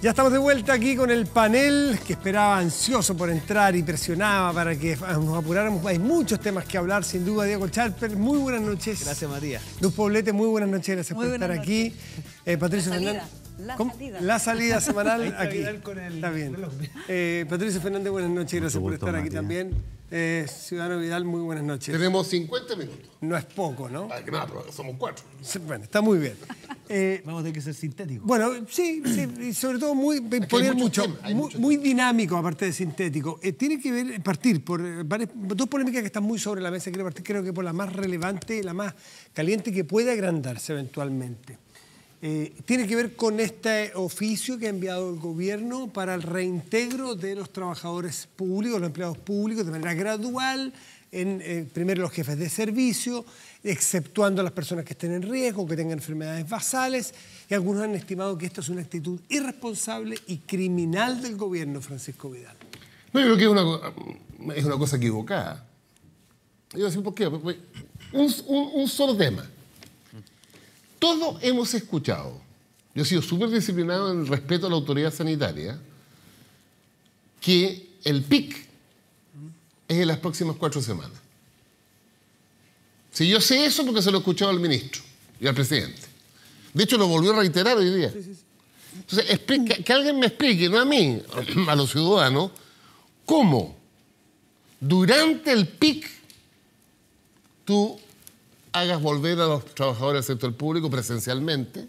Ya estamos de vuelta aquí con el panel que esperaba ansioso por entrar y presionaba para que nos apuráramos. Hay muchos temas que hablar, sin duda. Diego Chalper. muy buenas noches. Gracias, Matías. Luz Poblete, muy buenas noches. Gracias por estar aquí. Eh, Patricio Fernández. La salida. semanal aquí. Está bien. Eh, Patricio Fernández, buenas noches. Gracias por estar aquí también. Eh, Ciudadano Vidal, muy buenas noches. Tenemos 50 minutos. No es poco, ¿no? que somos cuatro. Bueno, está muy bien. Eh, Vamos a tener que ser sintéticos. Bueno, sí, y sobre todo muy poner mucho, muy, dinámico aparte de sintético. Eh, tiene que ver, partir por dos polémicas que están muy sobre la mesa. Quiero partir creo que por la más relevante, la más caliente que puede agrandarse eventualmente. Eh, tiene que ver con este oficio que ha enviado el gobierno para el reintegro de los trabajadores públicos, los empleados públicos, de manera gradual, en, eh, primero los jefes de servicio, exceptuando a las personas que estén en riesgo, que tengan enfermedades basales, y algunos han estimado que esto es una actitud irresponsable y criminal del gobierno, Francisco Vidal. No, yo creo que es una, cosa equivocada. Yo voy decir por qué. un solo tema todos hemos escuchado. Yo he sido súper disciplinado en el respeto a la autoridad sanitaria, que el PIC es en las próximas cuatro semanas. Si yo sé eso porque se lo he escuchado al ministro y al presidente. De hecho, lo volvió a reiterar hoy día. Entonces, que alguien me explique, no a mí, a los ciudadanos, cómo durante el PIC tú hagas volver a los trabajadores del sector público presencialmente.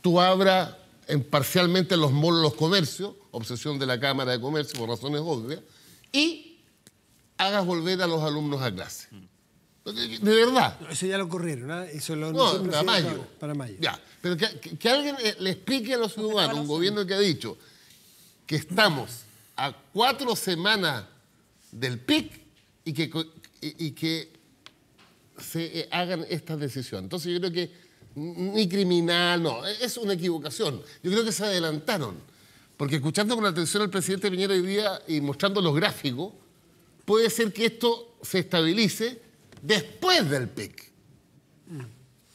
Tú abras en parcialmente los molos, los comercios, obsesión de la Cámara de Comercio por razones obvias, y hagas volver a los alumnos a clase. De verdad. eso ya lo ocurrieron, ¿no? ¿ah? Eso lo no, para mayo. Para mayo. Ya. Pero que, alguien le explique a los ciudadanos, un gobierno que ha dicho que estamos a cuatro semanas del PIC y que se eh, hagan estas decisiones. Entonces yo creo que ni criminal, no, e-, es una equivocación. Yo creo que se adelantaron, porque escuchando con atención al presidente Piñera hoy día y mostrando los gráficos, puede ser que esto se estabilice después del PIC. E ah.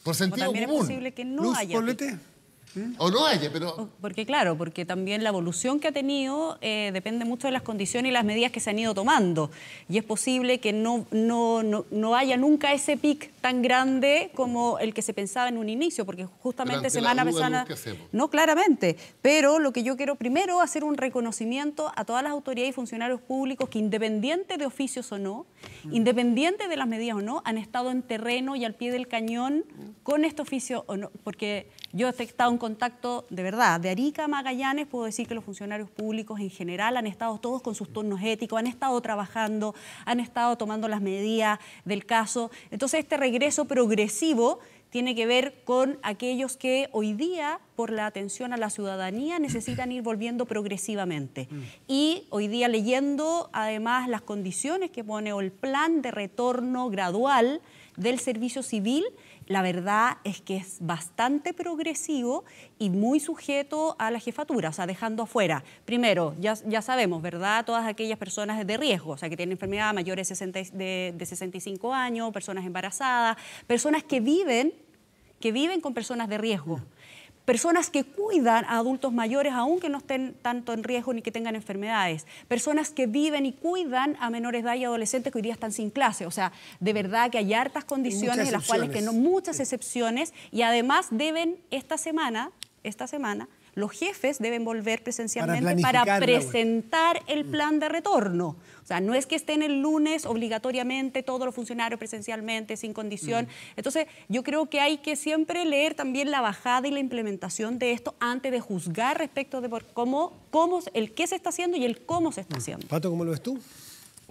Por sentido común. Es posible que no haya ¿Mm? O no haya, pero... Porque claro, porque también la evolución que ha tenido eh, depende mucho de las condiciones y las medidas que se han ido tomando. Y es posible que no, no, no, haya nunca ese pic tan grande como el que se pensaba en un inicio, porque justamente semana a semana... No, claramente. Pero lo que yo quiero primero hacer un reconocimiento a todas las autoridades y funcionarios públicos que independiente de oficios o no, mm. independiente de las medidas o no, han estado en terreno y al pie del cañón con este oficio o no, porque yo he estado contacto de verdad. De Arica Magallanes puedo decir que los funcionarios públicos en general han estado todos con sus turnos éticos, han estado trabajando, han estado tomando las medidas del caso. Entonces este regreso progresivo tiene que ver con aquellos que hoy día, por la atención a la ciudadanía, necesitan ir volviendo progresivamente. Mm. Y hoy día leyendo además las condiciones que pone el plan de retorno gradual del servicio civil, la verdad es que es bastante progresivo y muy sujeto a la jefatura, o sea, dejando afuera. Primero, ya, sabemos, ¿verdad? Todas aquellas personas de riesgo, o sea, que tienen enfermedad mayores de, de 65 años, personas embarazadas, personas que viven, que viven con personas de riesgo personas que cuidan a adultos mayores aunque no estén tanto en riesgo ni que tengan enfermedades, personas que viven y cuidan a menores de edad y adolescentes que hoy día están sin clase. O sea, de verdad que hay hartas condiciones en las cuales que no, muchas excepciones y además deben esta semana, esta semana, los jefes deben volver presencialmente para, presentar el mm. plan de retorno. O sea, no es que estén el lunes obligatoriamente todos los funcionarios presencialmente, sin condición. Mm. Entonces, yo creo que hay que siempre leer también la bajada y la implementación de esto antes de juzgar respecto de cómo, el qué se está haciendo y el cómo se está mm. haciendo. Pato, ¿cómo lo ves tú?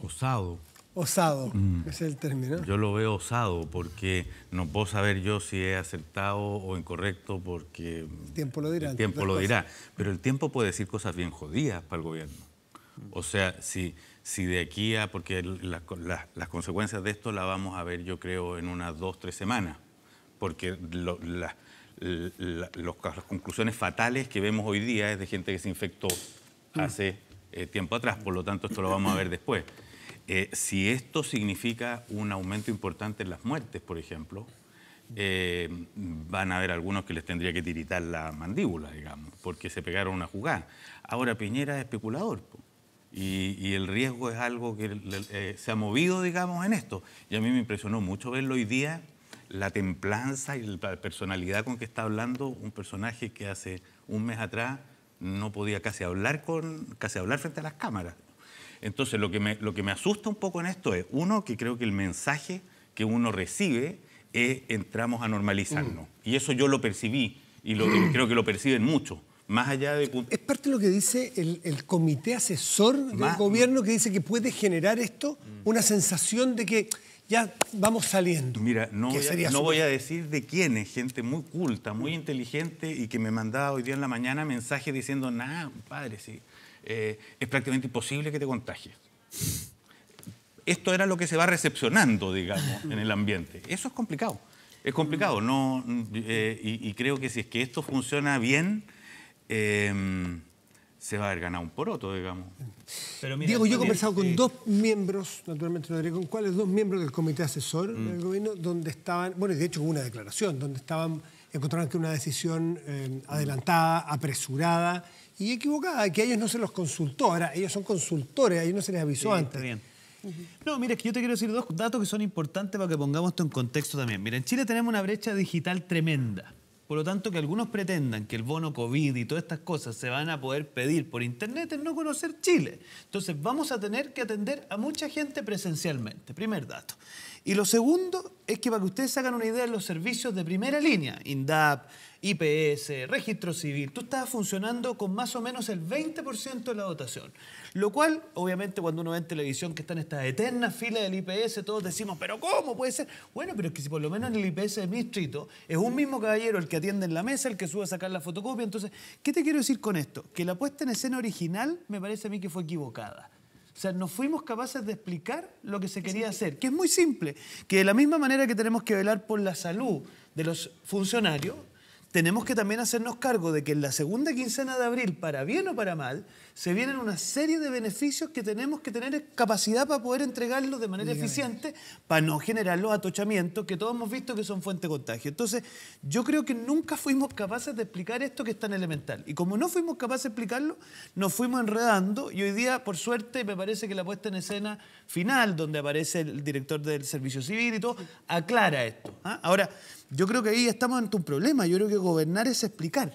Osado Osado, mm. es el término. Yo lo veo osado porque no puedo saber yo si he aceptado o incorrecto porque... El tiempo lo dirá. tiempo lo dirá. Pero el tiempo puede decir cosas bien jodidas para el gobierno. O sea, si, si de aquí a... Porque las consecuencias de esto las vamos a ver yo creo en unas dos, tres semanas. Porque las conclusiones fatales que vemos hoy día es de gente que se infectó mm. hace eh, tiempo atrás. Por lo tanto, esto lo vamos a ver después. Eh, si esto significa un aumento importante en las muertes, por ejemplo, eh, van a haber algunos que les tendría que tiritar la mandíbula, digamos, porque se pegaron una jugada. Ahora, Piñera es especulador. Y, el riesgo es algo que eh, se ha movido, digamos, en esto. Y a mí me impresionó mucho verlo hoy día, la templanza y la personalidad con que está hablando un personaje que hace un mes atrás no podía casi hablar, con, casi hablar frente a las cámaras. Entonces, lo que, me, lo que me asusta un poco en esto es, uno, que creo que el mensaje que uno recibe es entramos a normalizarnos. Mm. Y eso yo lo percibí y creo que lo perciben mucho. Más allá de... Es parte de lo que dice el, comité asesor del gobierno que dice que puede generar esto mm. una sensación de que ya vamos saliendo. Mira, no, voy a, decir de quién gente muy culta, muy inteligente y que me mandaba hoy día en la mañana mensajes diciendo, nada, padre, sí. Eh, es prácticamente imposible que te contagies. Esto era lo que se va recepcionando, digamos, en el ambiente. Eso es complicado. Es complicado. No, eh, y, creo que si es que esto funciona bien, eh, se va a haber ganado un poroto, digamos. Diego, yo he conversado con dos miembros, naturalmente no con cuáles, dos miembros del comité asesor mm. del gobierno, donde estaban, bueno, y de hecho hubo una declaración, donde estaban, encontraron que una decisión adelantada, apresurada, y equivocada, que a ellos no se los consultó. Ahora, ellos son consultores, a ellos no se les avisó antes. bien. No, mira, es que yo te quiero decir dos datos que son importantes para que pongamos esto en contexto también. Mira, en Chile tenemos una brecha digital tremenda. Por lo tanto, que algunos pretendan que el bono COVID y todas estas cosas se van a poder pedir por Internet es no conocer Chile. Entonces, vamos a tener que atender a mucha gente presencialmente. Primer dato. Y lo segundo es que para que ustedes hagan una idea de los servicios de primera línea, INDAP, IPS, registro civil, tú estabas funcionando con más o menos el 20% de la dotación. Lo cual, obviamente, cuando uno ve en televisión que en esta eterna fila del IPS, todos decimos, pero ¿cómo puede ser? Bueno, pero es que si por lo menos en el IPS de mi distrito es un mismo caballero el que atiende en la mesa, el que sube a sacar la fotocopia. Entonces, ¿qué te quiero decir con esto? Que la puesta en escena original me parece a mí que fue equivocada. O sea, no fuimos capaces de explicar lo que se quería hacer, que es muy simple, que de la misma manera que tenemos que velar por la salud de los funcionarios, tenemos que también hacernos cargo de que en la segunda quincena de abril, para bien o para mal, se vienen una serie de beneficios que tenemos que tener capacidad para poder entregarlos de manera eficiente, para no generar los atochamientos que todos hemos visto que son fuente de contagio. Entonces, yo creo que nunca fuimos capaces de explicar esto que es tan elemental. Y como no fuimos capaces de explicarlo, nos fuimos enredando y hoy día, por suerte, me parece que la puesta en escena final, donde aparece el director del Servicio Civil y todo, aclara esto. ¿ah? Ahora, yo creo que ahí estamos ante un problema. Yo creo que gobernar es explicar.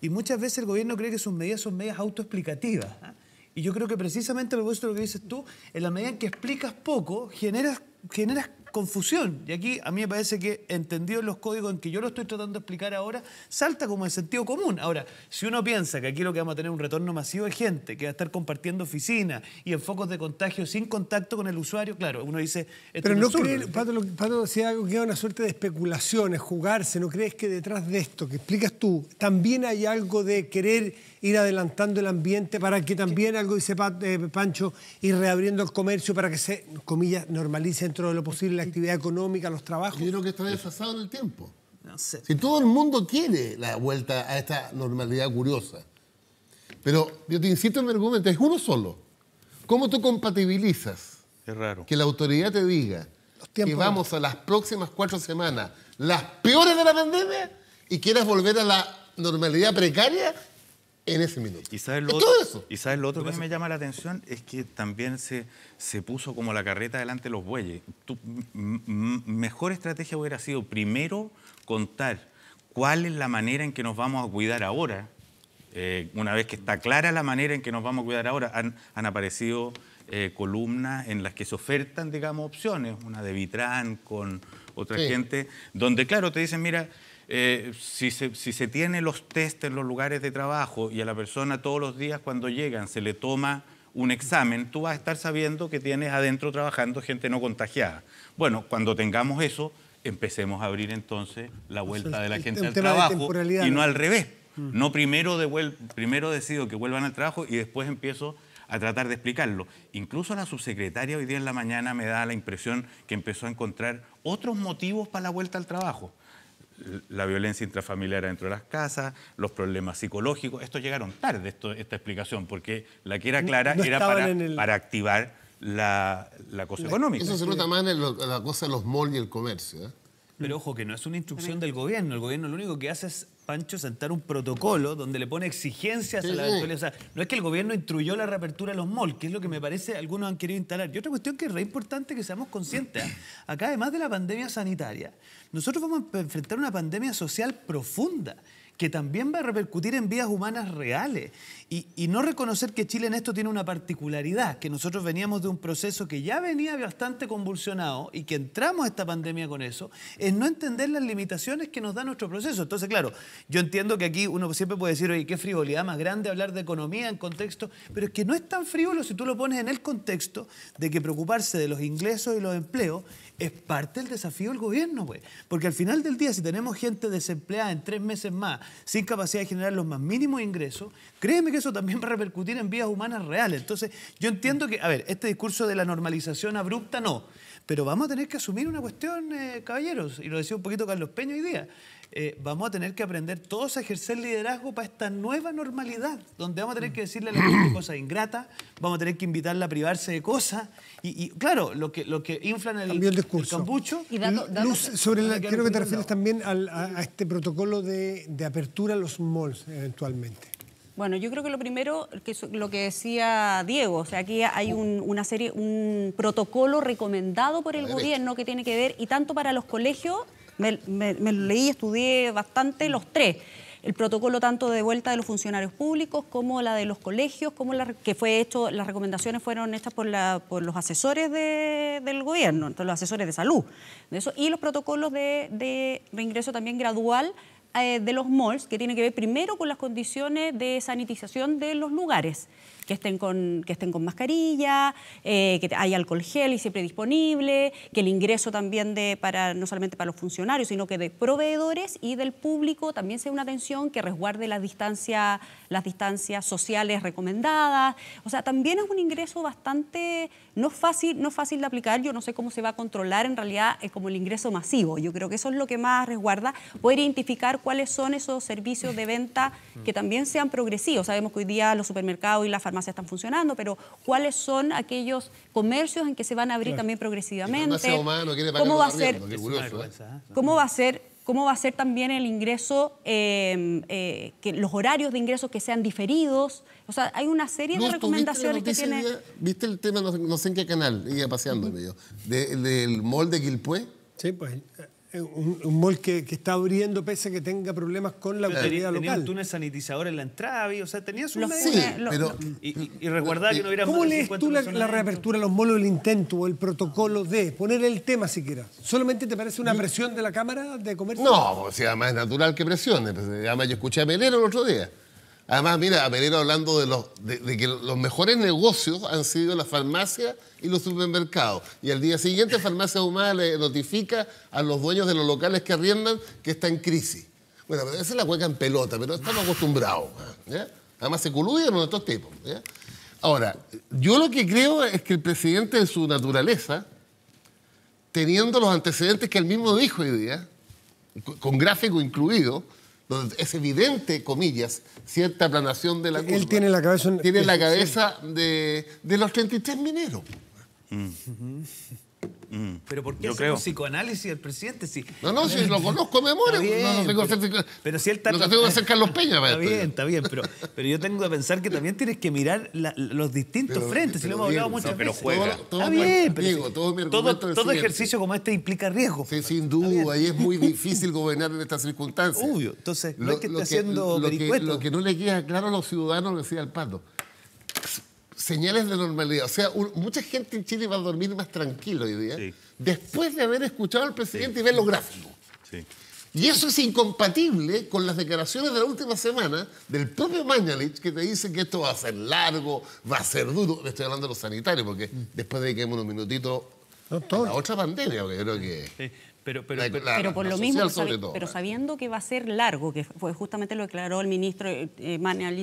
Y muchas veces el gobierno cree que sus medidas son medias autoexplicativas. ¿ah? Y yo creo que precisamente lo que dices tú, en la medida en que explicas poco, generas, generas confusión. Y aquí a mí me parece que, entendidos los códigos en que yo lo estoy tratando de explicar ahora, salta como el sentido común. Ahora, si uno piensa que aquí lo que vamos a tener es un retorno masivo de gente que va a estar compartiendo oficinas y en focos de contagio sin contacto con el usuario, claro, uno dice... Pero no crees, Pato, algo que una suerte de especulaciones, jugarse, ¿no crees que detrás de esto que explicas tú también hay algo de querer ir adelantando el ambiente para que también algo dice eh, Pancho, ir reabriendo el comercio para que se, comillas, normalice dentro de lo posible la actividad económica, los trabajos. Yo que está desfasado en el tiempo. No sé. Si todo el mundo quiere la vuelta a esta normalidad curiosa. Pero yo te insisto en mi argumento, es uno solo. ¿Cómo tú compatibilizas que la autoridad te diga que vamos a las próximas cuatro semanas, las peores de la pandemia, y quieras volver a la normalidad precaria en ese minuto. Y sabes lo otro, que me llama la atención es que también se, se puso como la carreta delante de los bueyes. Tu mejor estrategia hubiera sido primero contar cuál es la manera en que nos vamos a cuidar ahora. Eh, una vez que está clara la manera en que nos vamos a cuidar ahora, han, aparecido eh, columnas en las que se ofertan, digamos, opciones, una de Vitrán con otra gente, donde claro, te dicen, mira, eh, si, se, si tiene los test en los lugares de trabajo y a la persona todos los días cuando llegan se le toma un examen, tú vas a estar sabiendo que tienes adentro trabajando gente no contagiada. Bueno, cuando tengamos eso, empecemos a abrir entonces la vuelta de la gente al trabajo y no al revés. Mm. No primero, primero decido que vuelvan al trabajo y después empiezo a tratar de explicarlo. Incluso la subsecretaria hoy día en la mañana me da la impresión que empezó a encontrar otros motivos para la vuelta al trabajo la violencia intrafamiliar dentro de las casas, los problemas psicológicos. esto llegaron tarde, esto, esta explicación, porque la que era clara era para, activar la, cosa económica. Eso se nota más en la cosa de los malls y el comercio. ¿eh? Pero ojo, que no es una instrucción del gobierno. El gobierno lo único que hace es, Pancho, sentar un protocolo donde le pone exigencias a la eventualidad. no es que el gobierno instruyó la reapertura de los malls, que es lo que me parece algunos han querido instalar. Y otra cuestión que es re importante que seamos conscientes. ¿eh? Acá, además de la pandemia sanitaria, nosotros vamos a enfrentar una pandemia social profunda que también va a repercutir en vías humanas reales. Y, no reconocer que Chile en esto tiene una particularidad, que nosotros veníamos de un proceso que ya venía bastante convulsionado y que entramos a esta pandemia con eso, es no entender las limitaciones que nos da nuestro proceso. Entonces, claro, yo entiendo que aquí uno siempre puede decir, oye, qué frivolidad más grande hablar de economía en contexto, pero es que no es tan frívolo si tú lo pones en el contexto de que preocuparse de los ingresos y los empleos es parte del desafío del gobierno, pues. Porque al final del día, si tenemos gente desempleada en tres meses más, sin capacidad de generar los más mínimos ingresos, créeme que eso también va a repercutir en vías humanas reales. Entonces, yo entiendo que, a ver, este discurso de la normalización abrupta no, pero vamos a tener que asumir una cuestión, eh, caballeros, y lo decía un poquito Carlos Peña hoy día. Eh, vamos a tener que aprender todos a ejercer liderazgo para esta nueva normalidad, donde vamos a tener que decirle a la gente cosas ingratas, vamos a tener que invitarla a privarse de cosas. Y, claro, lo que, lo que inflan el, el discurso. Y dando Luz, sobre la, creo que te refieras también al, a, este protocolo de, de apertura a los malls eventualmente. Bueno, yo creo que lo primero, que lo que decía Diego, o sea, aquí hay una serie, un protocolo recomendado por el gobierno que tiene que ver, y tanto para los colegios me, me, leí, estudié bastante los tres el protocolo tanto de vuelta de los funcionarios públicos como la de los colegios, como la que fue hecho, las recomendaciones fueron hechas por, los asesores del gobierno, los asesores de salud, eso, y los protocolos de, de reingreso también gradual eh, de los malls, que tiene que ver primero con las condiciones de sanitización de los lugares que estén con, que estén con mascarilla, eh, que hay alcohol gel y siempre disponible, que el ingreso también de, para, no solamente para los funcionarios, sino que de proveedores y del público también sea una atención que resguarde las distancias, las distancias sociales recomendadas. O sea, también es un ingreso bastante no fácil, no fácil de aplicar. Yo no sé cómo se va a controlar en realidad es como el ingreso masivo. Yo creo que eso es lo que más resguarda, poder identificar cuáles son esos servicios de venta que también sean progresivos. Sabemos que hoy día los supermercados y las farmacias están funcionando, pero cuáles son aquellos comercios en que se van a abrir también progresivamente. ¿Cómo va a ser? ¿eh? ¿eh? ¿Cómo va a ser? cómo va a ser también el ingreso, eh, que los horarios de ingreso que sean diferidos. O sea, hay una serie de recomendaciones que tiene... ¿Viste el tema, no, sé en qué canal, iba paseando uh del mall de Quilpué? Sí, pues eh, un, mol que, está abriendo pese a que tenga problemas con la autoridad local. Tenía un túnel sanitizador en la entrada, o sea, tenías un... Sí, pero, y, y, que no hubiera... ¿Cómo lees tú la, reapertura los molos, el intento o el protocolo de poner el tema siquiera? ¿Solamente te parece una mm. presión de la Cámara de Comercio? No, o pues, sea, más natural que presione. Además, yo escuché a Melero el otro día. Además, mira, Pereira hablando de, los, de, que los mejores negocios han sido las farmacias y los supermercados. Y al día siguiente, Farmacia Humana le notifica a los dueños de los locales que arriendan que está en crisis. Bueno, a esa la hueca en pelota, pero estamos acostumbrados. Además, se en estos tipos. Ahora, yo lo que creo es que el presidente, en su naturaleza, teniendo los antecedentes que él mismo dijo hoy día, con gráfico incluido, es evidente, comillas, cierta aplanación de la Él tiene la cabeza, tiene la cabeza de, los 33 mineros. Mm. Mm. Pero ¿por qué un psicoanálisis del presidente? Si... No, no, si lo conozco de memoria. no, tengo pero, hacer... pero, si él está... Lo que tengo que hacer Carlos Peña para Está bien, está bien, pero, pero yo tengo que pensar que también tienes que mirar los distintos frentes, si lo hemos hablado muchas veces. Pero Todo, bien, pero todo, mi todo, todo ejercicio como este implica riesgo. Sí, sin duda, y es muy difícil gobernar en estas circunstancias. Obvio, entonces no es que esté haciendo lo que, lo que no le queda claro a los ciudadanos, decía el Pato señales de normalidad. O sea, mucha gente en Chile va a dormir más tranquilo hoy día después de haber escuchado al presidente y ver los gráficos. Y eso es incompatible con las declaraciones de la última semana del propio Mañalich, que te dice que esto va a ser largo, va a ser duro. Le estoy hablando de los sanitarios, porque después de que unos minutitos Doctor. la otra pandemia, porque creo que... Pero, pero, por lo mismo, pero sabiendo que va a ser largo, que fue justamente lo declaró el ministro eh, eh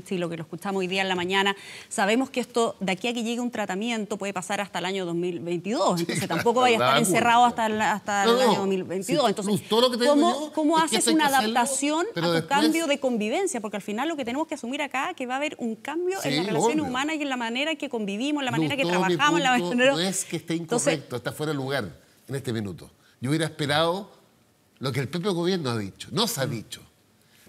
y lo que lo escuchamos hoy día en la mañana, sabemos que esto, de aquí a que llegue un tratamiento, puede pasar hasta el año 2022, entonces tampoco vaya a estar encerrado hasta, el, hasta el año 2022. entonces, ¿cómo, cómo haces una adaptación a tu cambio de convivencia? Porque al final lo que tenemos que asumir acá es que va a haber un cambio en las relaciones humana humanas y en la manera en que convivimos, en la manera que trabajamos, la No es que esté incorrecto, está fuera de lugar en este minuto. Yo hubiera esperado lo que el propio gobierno ha dicho, nos ha mm. dicho.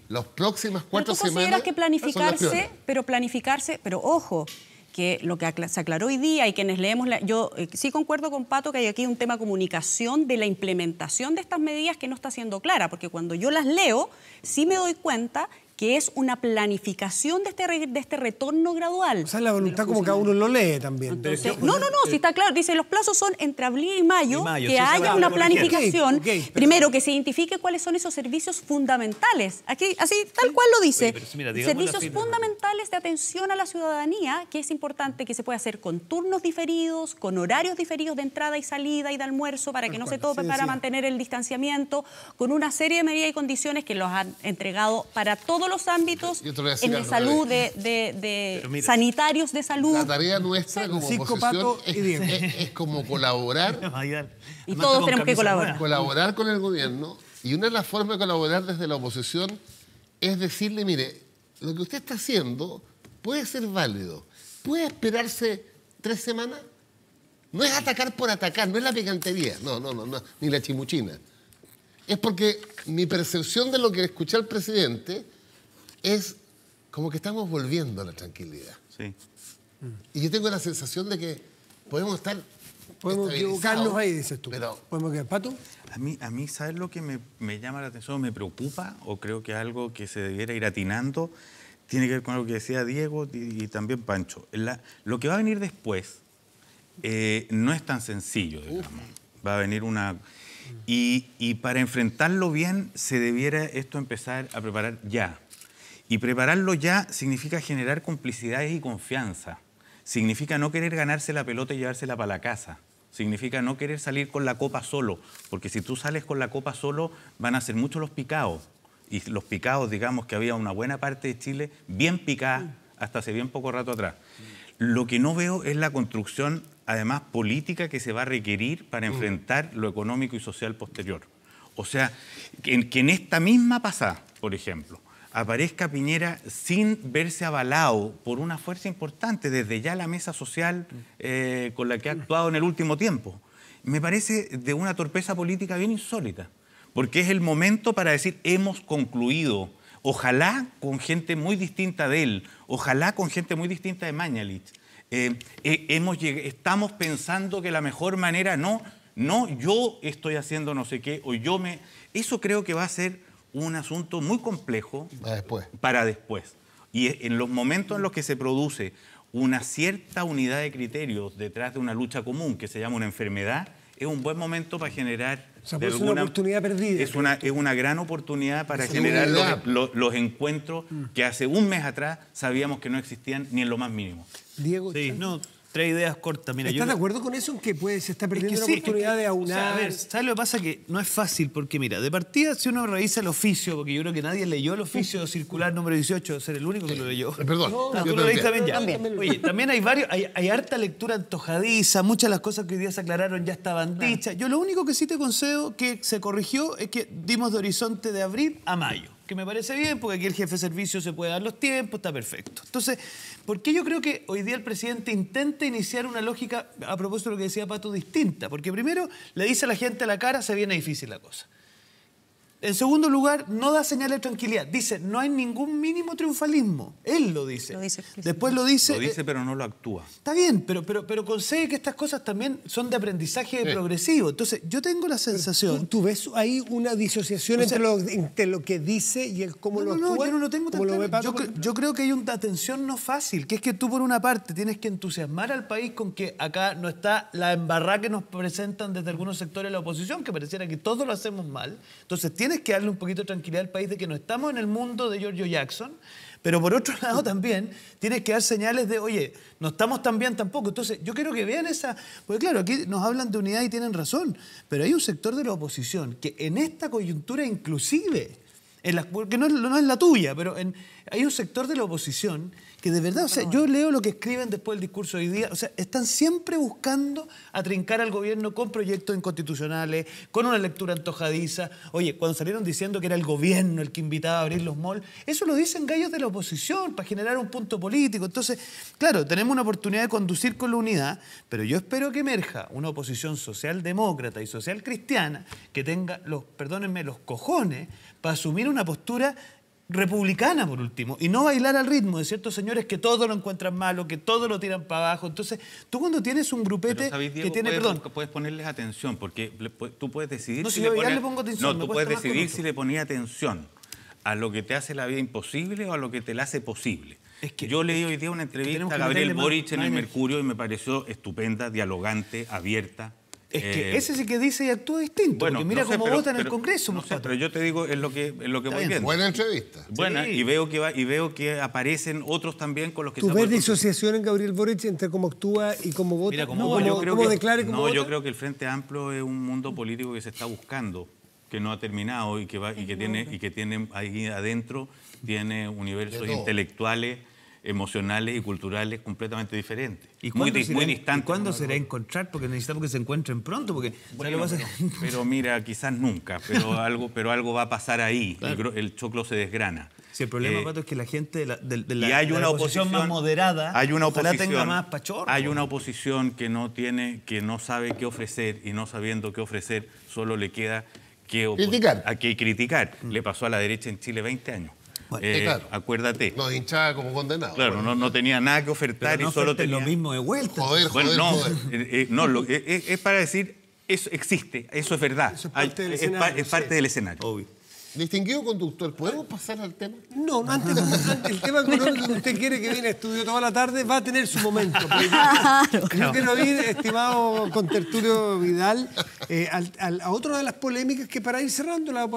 Las próximas cuatro pero tú semanas. que planificarse, pero planificarse, pero ojo, que lo que se aclaró hoy día y quienes leemos, la, yo eh, sí concuerdo con Pato que hay aquí un tema de comunicación de la implementación de estas medidas que no está siendo clara, porque cuando yo las leo sí me doy cuenta que es una planificación de este, de este retorno gradual. O sea, la voluntad como que a uno lo lee también. no, no, no, si está claro. Dice, los plazos son entre abril y mayo, que haya una planificación. primero, que se identifique cuáles son esos servicios fundamentales. Aquí, así, tal cual lo dice. servicios fundamentales de atención a la ciudadanía, que es importante que se pueda hacer con turnos diferidos, con horarios diferidos de entrada y salida y de almuerzo, para que no se tope, para mantener el distanciamiento, con una serie de medidas y condiciones que los han entregado para todos los ámbitos, en el salud, de, sanitarios de salud. La tarea nuestra como oposición es, como colaborar. y todos tenemos que colaborar. Colaborar con el gobierno. Y una de las formas de colaborar desde la oposición es decirle, mire, lo que usted está haciendo puede ser válido. Puede esperarse tres semanas. No es atacar por atacar, no es la picantería, no, no, no, no ni la chimuchina. Es porque mi percepción de lo que escuché al presidente es como que estamos volviendo a la tranquilidad. Y yo tengo la sensación de que podemos estar. Podemos equivocarnos ahí, dices tú. ¿Podemos quedar pato? A mí, a mí ¿sabes lo que me, llama la atención, me preocupa, o creo que algo que se debiera ir atinando? Tiene que ver con lo que decía Diego y, también Pancho. lo que va a venir después eh, no es tan sencillo, digamos. Va a venir una. Y, y para enfrentarlo bien, se debiera esto empezar a preparar ya y prepararlo ya significa generar complicidades y confianza. Significa no querer ganarse la pelota y llevársela para la casa. Significa no querer salir con la copa solo, porque si tú sales con la copa solo van a ser muchos los picados. Y los picados, digamos que había una buena parte de Chile bien picada hasta hace bien poco rato atrás. Lo que no veo es la construcción, además, política que se va a requerir para mm. enfrentar lo económico y social posterior. O sea, que en, que en esta misma pasada, por ejemplo, aparezca Piñera sin verse avalado por una fuerza importante, desde ya la mesa social mm. eh, con la que ha actuado en el último tiempo. Me parece de una torpeza política bien insólita, porque es el momento para decir hemos concluido, ojalá con gente muy distinta de él, ojalá con gente muy distinta de Mañalich. Eh, eh, hemos estamos pensando que la mejor manera no, no yo estoy haciendo no sé qué, o yo me... Eso creo que va a ser un asunto muy complejo para después. Y en los momentos en los que se produce una cierta unidad de criterios detrás de una lucha común que se llama una enfermedad, es un buen momento para generar... Pues es una oportunidad perdida. Es una, gran oportunidad para generar los, encuentros mm. que hace un mes atrás sabíamos que no existían ni en lo más mínimo. Diego, sí, no, tres ideas cortas. Mira, ¿Estás yo... de acuerdo con eso? En que puedes se está perdiendo la oportunidad de aunar. a ver, ¿sabes lo que pasa? Que no es fácil, porque mira, de partida, si uno revisa el oficio, porque yo creo que nadie leyó el oficio circular número 18, ser el único que lo leyó. Eh, perdón. lo también ya. Oye, también hay varios, hay, harta lectura antojadiza, muchas de las cosas que hoy día se aclararon ya estaban dichas. Yo lo único que sí te concedo que se corrigió es que dimos de horizonte de abril a mayo que me parece bien, porque aquí el jefe de servicio se puede dar los tiempos, está perfecto. Entonces, ¿por qué yo creo que hoy día el presidente intenta iniciar una lógica, a propósito de lo que decía Pato, distinta? Porque primero le dice a la gente a la cara, se viene difícil la cosa. En segundo lugar, no da señal de tranquilidad. Dice, no hay ningún mínimo triunfalismo. Él lo dice. dice Después lo dice... Lo dice, eh, pero no lo actúa. Está bien, pero, pero, pero concede que estas cosas también son de aprendizaje progresivo. Entonces, yo tengo la sensación... Tú, ves ahí una disociación entre, lo, que dice y el cómo lo actúa. No, yo lo tengo yo, creo que hay una tensión no fácil, que es que tú, por una parte, tienes que entusiasmar al país con que acá no está la embarrada que nos presentan desde algunos sectores de la oposición, que pareciera que todos lo hacemos mal. Entonces, Tienes que darle un poquito de tranquilidad al país de que no estamos en el mundo de Giorgio Jackson, pero por otro lado también tienes que dar señales de, oye, no estamos tan bien tampoco. Entonces, yo quiero que vean esa... Porque claro, aquí nos hablan de unidad y tienen razón, pero hay un sector de la oposición que en esta coyuntura inclusive, en no es, la tuya, pero hay un sector de la oposición que de verdad, o sea, yo leo lo que escriben después del discurso hoy día, o sea, están siempre buscando atrincar al gobierno con proyectos inconstitucionales, con una lectura antojadiza. Oye, cuando salieron diciendo que era el gobierno el que invitaba a abrir los malls, eso lo dicen gallos de la oposición para generar un punto político. Entonces, claro, tenemos una oportunidad de conducir con la unidad, pero yo espero que emerja una oposición socialdemócrata y social cristiana que tenga los, perdónenme, los cojones para asumir una postura republicana por último y no bailar al ritmo de ciertos señores que todo lo encuentran malo, que todo lo tiran para abajo. Entonces, tú cuando tienes un grupete que tiene, puedes, perdón, puedes ponerles atención porque tú puedes decidir si, le, pongo atención, no, tú puedes decidir si le ponía atención a lo que te hace la vida imposible o a lo que te la hace posible. Es que, yo leí hoy día una entrevista a Gabriel Boric en el Mercurio y me pareció estupenda, dialogante, abierta, es que eh, ese es el que dice y actúa distinto. porque mira cómo vota en el Congreso. No pero yo te digo, es lo que, es lo que voy viendo. Buena entrevista. Buena, y, veo que va, y veo que aparecen otros también con los que... ¿Tú ves disociación en Gabriel Boric entre cómo actúa y cómo vota? como, no, yo creo que, No, yo creo que el Frente Amplio es un mundo político que se está buscando, que no ha terminado y que, va, y que, tiene, y que tiene ahí adentro, tiene universos intelectuales emocionales y culturales completamente diferentes. ¿Y muy, cuándo será encontrar? Porque necesitamos que se encuentren pronto. Porque, pero, mira, quizás nunca, pero algo, pero algo va a pasar ahí. El, choclo se desgrana. Si el problema, eh, es que la gente de la, y hay una oposición, más moderada hay una oposición, tenga más pachorro. Hay una oposición que no, tiene, que no sabe qué ofrecer y no sabiendo qué ofrecer, solo le queda que criticar. a que criticar. Mm. Le pasó a la derecha en Chile 20 años. Bueno, eh, claro. Acuérdate. No, hinchaba como condenado. Claro, no, no, tenía nada que ofertar y solo tenía. lo mismo de vuelta. Joder, bueno, no, eh, eh, no lo, eh, es para decir, eso existe, eso es verdad. Eso es parte, del, escenario, es parte del escenario. Obvio. Distinguido conductor, ¿podemos pasar al tema? No, no antes, el tema económico que usted quiere que viene a estudio toda la tarde va a tener su momento. yo quiero estimado contertulio Vidal, eh, a otra de las polémicas que para ir cerrando, la,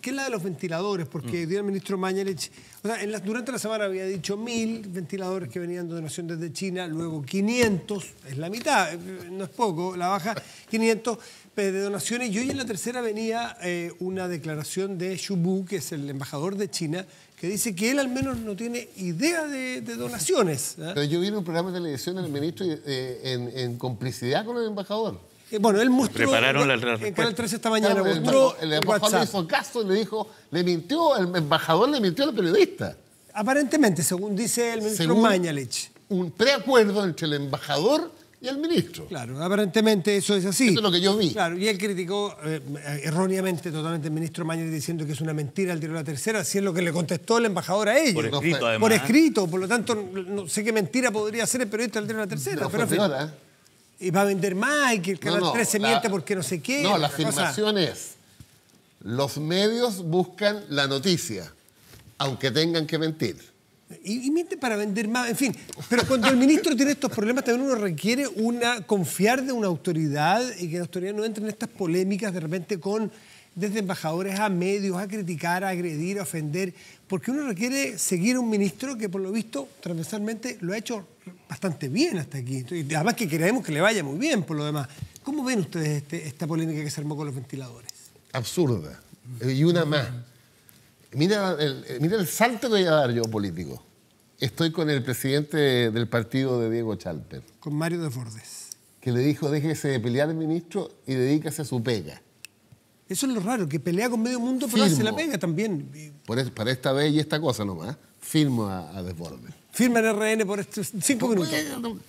que es la de los ventiladores, porque mm. dio el ministro Mañalich, o durante la semana había dicho mil ventiladores que venían de donación desde China, luego 500, es la mitad, eh, no es poco, la baja, 500 de donaciones. Y hoy en la tercera venía eh, una declaración de Xu Bu, que es el embajador de China, que dice que él al menos no tiene idea de, donaciones. ¿eh? Pero yo vi en un programa de televisión al ministro eh, en, complicidad con el embajador. bueno, él mostró... Prepararon la, En Canal 13 esta mañana mostró El, embajador le hizo caso y le dijo, le mintió, el embajador le mintió al periodista. Aparentemente, según dice el ministro Mañalich. Un preacuerdo entre el embajador y el ministro. Claro, aparentemente eso es así. Eso es lo que yo vi. Claro, y él criticó eh, erróneamente totalmente al ministro Mañez diciendo que es una mentira el tiro de la tercera, así es lo que le contestó el embajador a ellos. Por escrito, además. Por escrito, por lo tanto, no sé qué mentira podría ser el periodista del tiro de la tercera. pero fue Y va a vender más y que el Canal se miente porque no sé qué. No, la afirmación es, los medios buscan la noticia, aunque tengan que mentir. Y, miente para vender más, en fin. Pero cuando el ministro tiene estos problemas, también uno requiere una confiar de una autoridad y que la autoridad no entre en estas polémicas de repente con desde embajadores a medios, a criticar, a agredir, a ofender, porque uno requiere seguir un ministro que por lo visto transversalmente lo ha hecho bastante bien hasta aquí. además que creemos que le vaya muy bien por lo demás. ¿Cómo ven ustedes este, esta polémica que se armó con los ventiladores? Absurda. Y una más. Eh, mira el, salto que voy a dar yo político. Estoy con el presidente del partido de Diego Chalper. Con Mario de Que le dijo, déjese de pelear, ministro, y dedícase a su pega. Eso es lo raro, que pelea con medio mundo, pero hace la pega también. Por para esta vez y esta cosa nomás, firmo a, a Desbordes el RN por estos cinco minutos.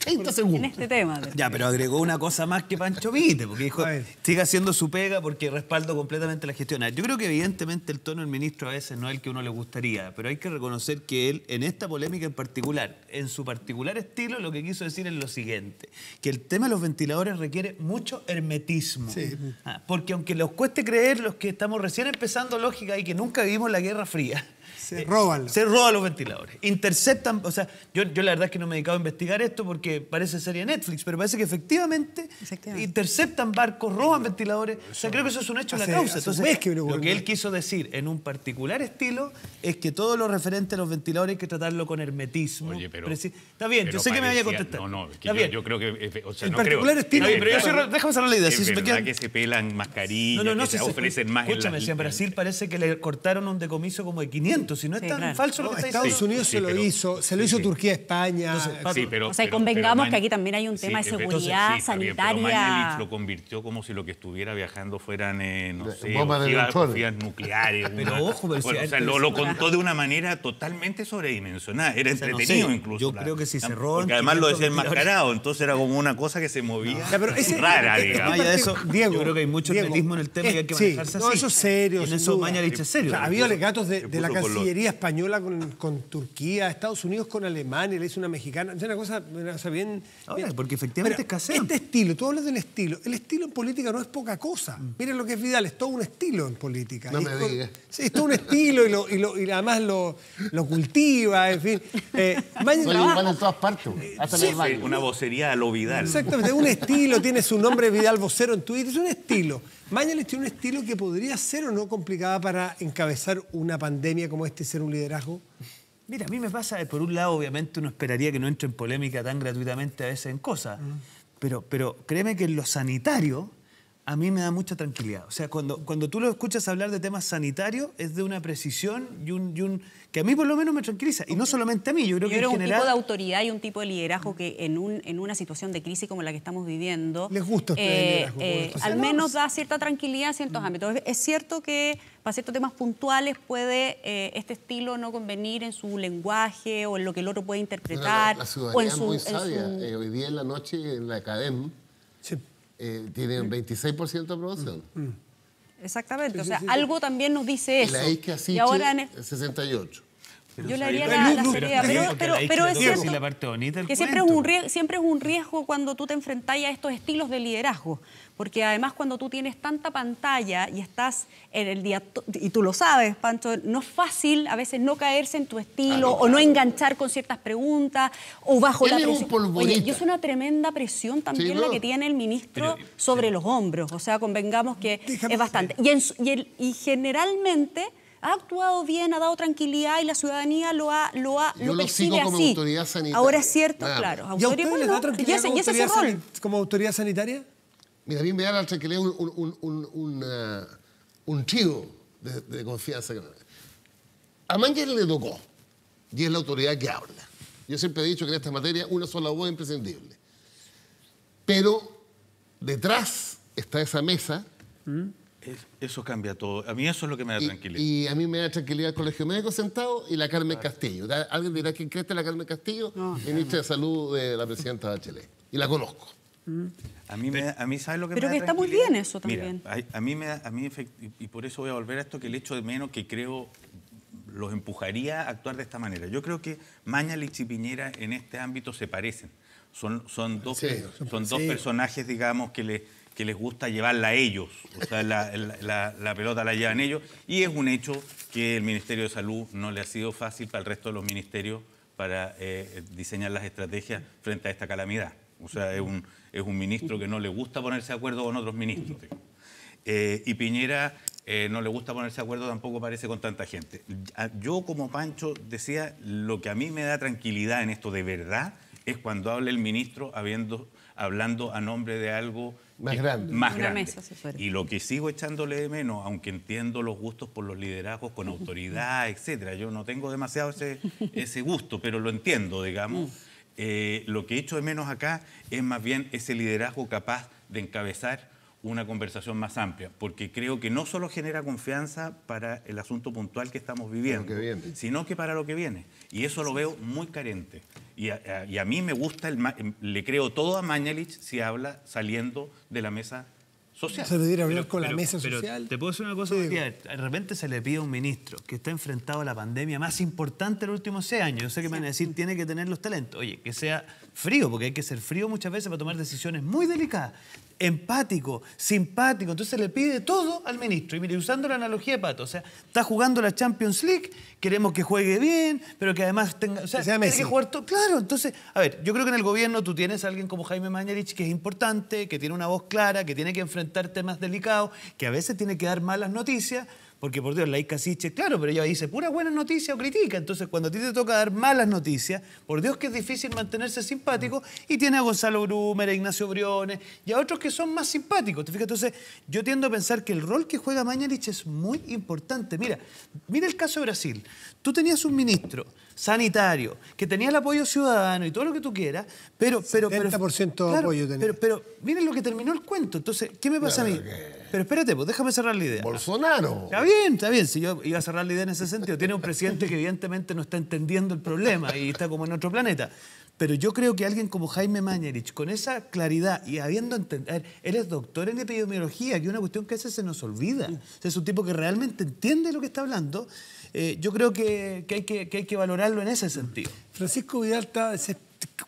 En este tema. Ya, pero agregó una cosa más que Pancho Vite, porque dijo, sigue haciendo su pega porque respaldo completamente la gestión. Yo creo que evidentemente el tono del ministro a veces no es el que uno le gustaría, pero hay que reconocer que él, en esta polémica en particular, en su particular estilo, lo que quiso decir es lo siguiente, que el tema de los ventiladores requiere mucho hermetismo. Ah, porque aunque nos cueste creer los que estamos recién empezando lógica y que nunca vivimos la Guerra Fría, se eh, roban. Los. Se roban los ventiladores. Interceptan, o sea, yo, yo, la verdad es que no me he dedicado a investigar esto porque parece serie Netflix, pero parece que efectivamente, interceptan barcos, roban ventiladores. o sea, creo que eso es un hecho de la causa. Entonces, lo, que él quiso decir en un particular estilo es que todo lo referente a los ventiladores hay que tratarlo con hermetismo. Oye, pero... Está bien, yo sé que me vaya a contestar. No, no, es que yo, creo que... Eh, o sea, en no particular estilo... yo déjame cerrar la idea. Es verdad que se pelan mascarillas, que se, ofrecen más más... Escúchame, en si en Brasil parece que le cortaron un decomiso como de 500 si no es tan falso Estados Unidos se lo hizo, se lo hizo Turquía, España. pero, o sea, convengamos que aquí también hay un tema de seguridad sanitaria. lo convirtió como si lo que estuviera viajando fueran, eh, no sé, bombas nucleares. pero ojo, pero o sea, lo, lo, contó de una manera totalmente sobredimensionada. Era entretenido incluso. Yo creo que si cerró. Porque además lo decía mascarado entonces era como una cosa que se movía rara, digamos. Diego, yo creo que hay mucho realismo en el tema y hay que eh, manejarse así. No, eso es serio. En eso Mañalich es serio. había legatos de, la canción española con, Turquía, Estados Unidos con Alemania, le hizo una mexicana. Es una cosa, o sea, bien, Porque efectivamente es casero. Este estilo, tú hablas del estilo. El estilo en política no es poca cosa. Mm. Miren lo que es Vidal, es todo un estilo en política. No me digas. Sí, es todo un estilo y, lo, lo, además lo, cultiva, en fin. Eh, Mañana, en todas partes. Eh, una vocería a lo Vidal. Exactamente, un estilo, tiene su nombre Vidal Vocero en Twitter, es un estilo. Mañales tiene un estilo que podría ser o no complicada para encabezar una pandemia como esta este ser un liderazgo? Mira, a mí me pasa, por un lado, obviamente uno esperaría que no entre en polémica tan gratuitamente a veces en cosas, pero, pero créeme que en lo sanitario a mí me da mucha tranquilidad. O sea, cuando, cuando tú lo escuchas hablar de temas sanitarios, es de una precisión y un, que a mí por lo menos me tranquiliza. Y no solamente a mí, yo creo que en un un tipo de autoridad y un tipo de liderazgo que en, un, en una situación de crisis como la que estamos viviendo... Les gusta eh, eh Al menos da cierta tranquilidad en ciertos mm. ámbitos. Es cierto que para ciertos temas puntuales puede eh, este estilo no convenir en su lenguaje o en lo que el otro puede interpretar. La, en es muy sabia. Eh, hoy día en la noche en la academia... Sí eh, tiene un 26% de aprobación. Mm, mm. Exactamente, o sea, algo también nos dice eso. Y la ahora en 68 yo le haría la, la, pero, es cierto que siempre es, un riesgo, cuando tú te enfrentas a estos estilos de liderazgo, porque además cuando tú tienes tanta pantalla y estás en el día, y tú lo sabes, Pancho, no es fácil a veces no caerse en tu estilo o no enganchar con ciertas preguntas o bajo la presión. Oye, es una tremenda presión también la que tiene el ministro sobre los hombros, o sea, convengamos que es bastante. Y, y generalmente ha actuado bien, ha dado tranquilidad y la ciudadanía lo ha lo ha Yo lo, sigo como autoridad sanitaria. Ahora es cierto, claro. ¿Y a da tranquilidad como, autoridad sanitaria? Mira, a mí me da la tranquilidad un, un, trigo eh, de, confianza. A Manguer le tocó y es la autoridad que habla. Yo siempre he dicho que en esta materia una sola voz es imprescindible. Pero detrás está esa mesa ¿Mm? Eso cambia todo. A mí eso es lo que me da tranquilidad. Y a mí me da tranquilidad el Colegio Médico sentado y la Carmen Castillo. ¿Alguien dirá quién cree la Carmen Castillo? ministra de Salud de la presidenta Bachelet. Y la conozco. A mí, me, a mí lo que me da que está muy bien eso también. a, mí me da, a mí y por eso voy a volver a esto, que el hecho de menos que creo los empujaría a actuar de esta manera. Yo creo que Mañalich y Piñera en este ámbito se parecen. Son, son dos, son dos personajes, digamos, que le que les gusta llevarla a ellos, o sea, la, pelota la llevan ellos, y es un hecho que el Ministerio de Salud no le ha sido fácil para el resto de los ministerios para eh, diseñar las estrategias frente a esta calamidad. O sea, es un, es un ministro que no le gusta ponerse de acuerdo con otros ministros. Eh, y Piñera eh, no le gusta ponerse de acuerdo tampoco parece con tanta gente. Ah, yo como Pancho decía, lo que a mí me da tranquilidad en esto de verdad es cuando habla el ministro habiendo, hablando a nombre de algo más grande. y lo que sigo echándole de menos, aunque entiendo los gustos por los liderazgos con autoridad, etcétera, yo no tengo demasiado ese, gusto, pero lo entiendo, digamos. Mm. Eh, lo que echo de menos acá es más bien ese liderazgo capaz de encabezar una conversación más amplia, porque creo que no solo genera confianza para el asunto puntual que estamos viviendo, sino que para lo que viene. Y eso lo veo muy carente. Y a, mí me gusta, em, le creo todo a Mañalich si habla saliendo de la mesa social. Se le hablar con la mesa social. te puedo decir una cosa, de repente se le pide a un ministro que está enfrentado a la pandemia más importante de los últimos seis años. Yo sé que me van a decir, tiene que tener los talentos. Oye, que sea frío, porque hay que ser frío muchas veces para tomar decisiones muy delicadas, empático, simpático. Entonces le pide todo al ministro. Y mire, usando la analogía de Pato, o sea, está jugando la Champions League, queremos que juegue bien, pero que además tenga. O sea, que jugar Claro, entonces, a ver, yo creo que en el gobierno tú tienes a alguien como Jaime Mañarich que es importante, que tiene una voz clara, que tiene que enfrentar temas delicados, que a veces tiene que dar malas noticias porque por Dios, la ICA Siche, claro, pero ella dice pura buena noticia o critica. Entonces, cuando a ti te toca dar malas noticias, por Dios que es difícil mantenerse simpático, y tiene a Gonzalo Brumer, a Ignacio Briones y a otros que son más simpáticos. Entonces, yo tiendo a pensar que el rol que juega Mañalich es muy importante. Mira, mira el caso de Brasil. Tú tenías un ministro sanitario, que tenía el apoyo ciudadano y todo lo que tú quieras, pero... pero, pero de apoyo tenía. Pero, miren lo que terminó el cuento. Entonces, ¿qué me pasa a mí? Pero espérate, pues déjame cerrar la idea. Bolsonaro. Está bien, está bien. Si yo iba a cerrar la idea en ese sentido, tiene un presidente que evidentemente no está entendiendo el problema y está como en otro planeta. Pero yo creo que alguien como Jaime Mañerich, con esa claridad y habiendo entendido, él es doctor en epidemiología, que es una cuestión que a veces se nos olvida. es un tipo que realmente entiende lo que está hablando eh, yo creo que, hay que, valorarlo en ese sentido. Francisco Vidal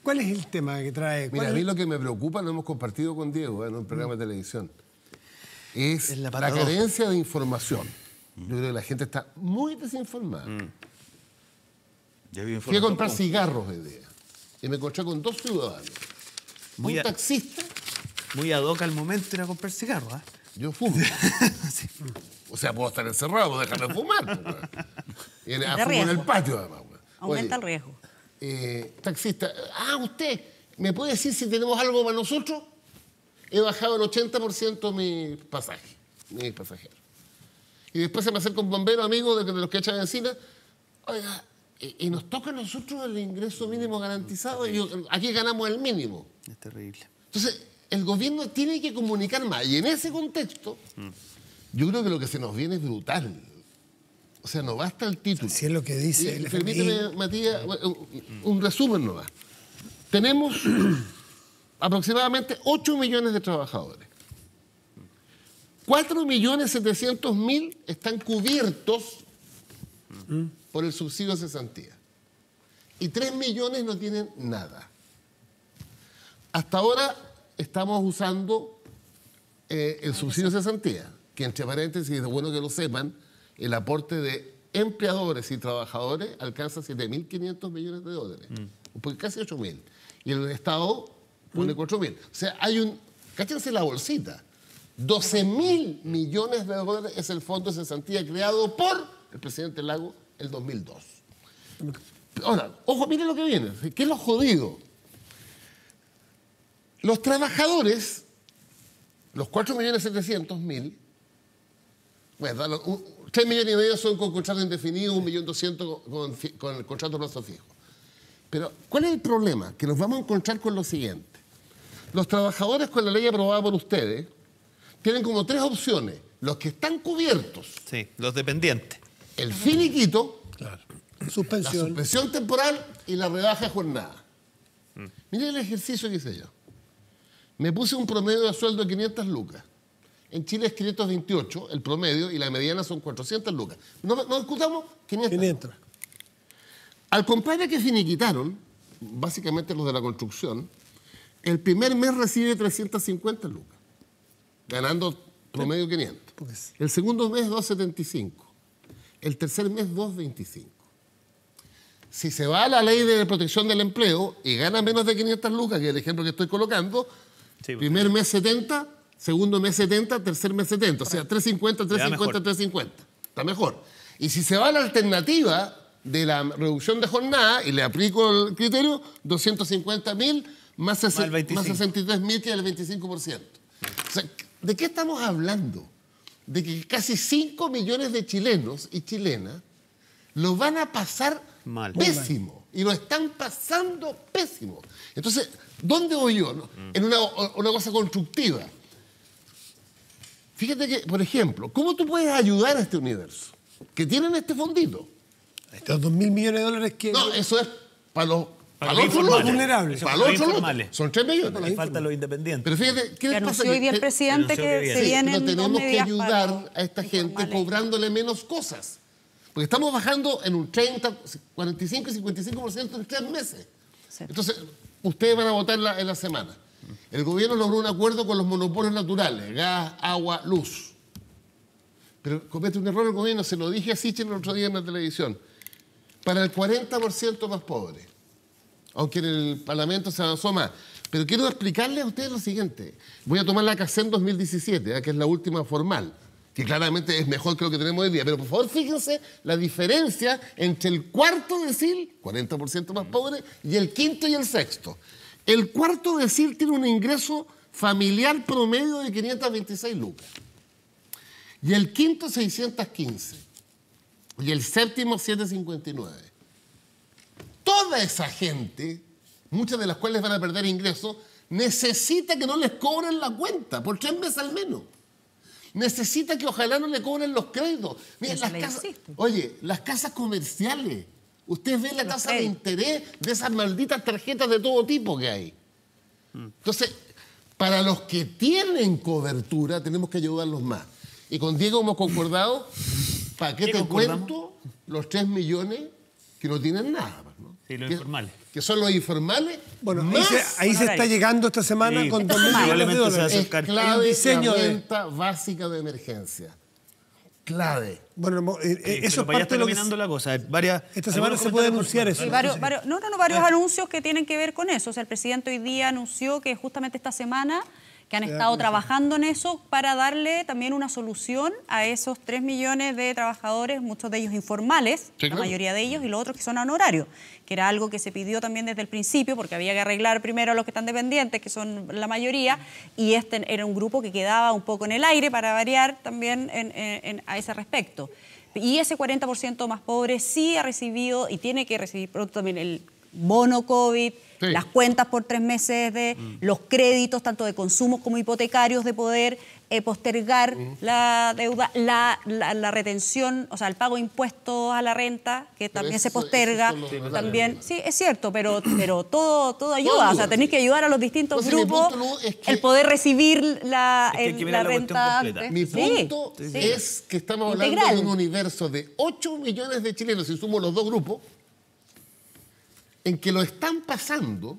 ¿Cuál es el tema que trae? Mira, a mí lo que me preocupa, lo hemos compartido con Diego eh, en un programa de televisión, es, la, carencia de información. Yo creo que la gente está muy desinformada. Mm. Fui a comprar cigarros hoy día y me encontré con dos ciudadanos. Muy un taxista. Muy ad hoc al momento de ir a comprar cigarros. ¿ah? Yo fumo. O sea, puedo estar encerrado, déjame fumar. Pues, ah, en el patio, además. Aumenta el riesgo. Eh, taxista, ah, usted, ¿me puede decir si tenemos algo para nosotros? He bajado el 80% mi pasaje, mi pasajero. Y después se me acerca con bombero amigo de, los que echan encina. Oiga, y, nos toca a nosotros el ingreso mínimo garantizado y aquí ganamos el mínimo. Es terrible. Entonces, el gobierno tiene que comunicar más. Y en ese contexto, mm. yo creo que lo que se nos viene es brutal. O sea, no basta el título. Si es lo que dice. permíteme, Matías, mm. un resumen va. Tenemos aproximadamente 8 millones de trabajadores. 4.700.000 millones están cubiertos mm. por el subsidio de cesantía. Y 3 millones no tienen nada. Hasta ahora estamos usando eh, el subsidio de cesantía, que entre paréntesis, es bueno que lo sepan, el aporte de empleadores y trabajadores alcanza 7.500 millones de dólares, mm. porque casi 8.000. Y el Estado pone 4.000. Mm. O sea, hay un... Cáchense la bolsita. 12.000 millones de dólares es el fondo de cesantía creado por el presidente Lago el 2002. Ahora, ojo, miren lo que viene. ¿Qué es lo jodido? Los trabajadores, los 4.700.000, bueno, 3 millones y medio son con contrato indefinido, 1.200.000 con, con el contrato plazo fijo. Pero, ¿cuál es el problema? Que nos vamos a encontrar con lo siguiente. Los trabajadores con la ley aprobada por ustedes tienen como tres opciones. Los que están cubiertos. los dependientes. El finiquito. Suspensión. La suspensión temporal y la rebaja de jornada. Miren el ejercicio que hice yo. Me puse un promedio de sueldo de 500 lucas. En Chile es 528 el promedio y la mediana son 400 lucas. No, discutamos 500. 500. Al compadre que finiquitaron, básicamente los de la construcción, el primer mes recibe 350 lucas, ganando promedio 500. El segundo mes 275. El tercer mes 225. Si se va a la ley de protección del empleo y gana menos de 500 lucas, que es el ejemplo que estoy colocando, pues, Primer mes 70, segundo mes 70, tercer mes 70. O sea, 350, 350, 350. Está mejor. Y si se va a la alternativa de la reducción de jornada y le aplico el criterio, 250 mil más, más, 63 mil que el 25%. O sea, ¿de qué estamos hablando? De que casi 5 millones de chilenos y chilenas lo van a pasar pésimo. Y lo están pasando pésimo. Entonces, ¿Dónde voy yo? Mm. En una, una cosa constructiva. Fíjate que, por ejemplo, ¿cómo tú puedes ayudar a este universo? Que tienen este fondito. Estos dos mil millones de dólares que. No, eso es para los. Para, los vulnerables. Para los otros Son 3 millones. Y falta los independientes. Pero fíjate, ¿qué les pasa? hoy día el eh, presidente que, se sí, vienen tenemos que ayudar a esta gente cobrándole menos cosas. Porque estamos bajando en un 30, 45 y 55% en tres meses. Entonces, ustedes van a votar en la semana. El gobierno logró un acuerdo con los monopolios naturales, gas, agua, luz. Pero comete un error el gobierno, se lo dije a en el otro día en la televisión. Para el 40% más pobre, aunque en el Parlamento se avanzó más. Pero quiero explicarle a ustedes lo siguiente. Voy a tomar la CACEN 2017, ¿eh? que es la última formal que claramente es mejor que lo que tenemos hoy día. Pero por favor, fíjense la diferencia entre el cuarto decil, 40% más pobre, y el quinto y el sexto. El cuarto decil tiene un ingreso familiar promedio de 526 lucas. Y el quinto, 615. Y el séptimo, 759. Toda esa gente, muchas de las cuales van a perder ingresos, necesita que no les cobren la cuenta por tres meses al menos necesita que ojalá no le cobren los créditos. Miren, las casas, oye, las casas comerciales. Usted ve la tasa de interés de esas malditas tarjetas de todo tipo que hay. Entonces, para los que tienen cobertura, tenemos que ayudarlos más. Y con Diego hemos concordado, ¿para qué, te cuento los 3 millones que no tienen nada? Sí, los informales. Que son los informales. Bueno, ahí se, está llegando esta semana con millones de Es clave diseño la venta básica de emergencia. Clave. Bueno, eh, eh, eso es parte de lo que... la cosa. Varias, esta semana se puede anunciar eso. Varios, no, no, no, varios ah. anuncios que tienen que ver con eso. O sea, el presidente hoy día anunció que justamente esta semana que han estado trabajando en eso para darle también una solución a esos 3 millones de trabajadores, muchos de ellos informales, la mayoría de ellos, y los otros que son honorarios, que era algo que se pidió también desde el principio, porque había que arreglar primero a los que están dependientes, que son la mayoría, y este era un grupo que quedaba un poco en el aire para variar también a ese respecto. Y ese 40% más pobre sí ha recibido y tiene que recibir pronto también el bono COVID, las cuentas por tres meses de mm. los créditos, tanto de consumos como hipotecarios, de poder eh, postergar mm. la deuda, la, la, retención, o sea, el pago de impuestos a la renta, que también se posterga. también, sí, es cierto, pero, pero todo, todo ayuda. o sea, tenéis que ayudar a los distintos grupos el poder recibir la, la renta. Mi punto es que estamos hablando de un universo de 8 millones de chilenos, si sumo los dos grupos, en que lo están pasando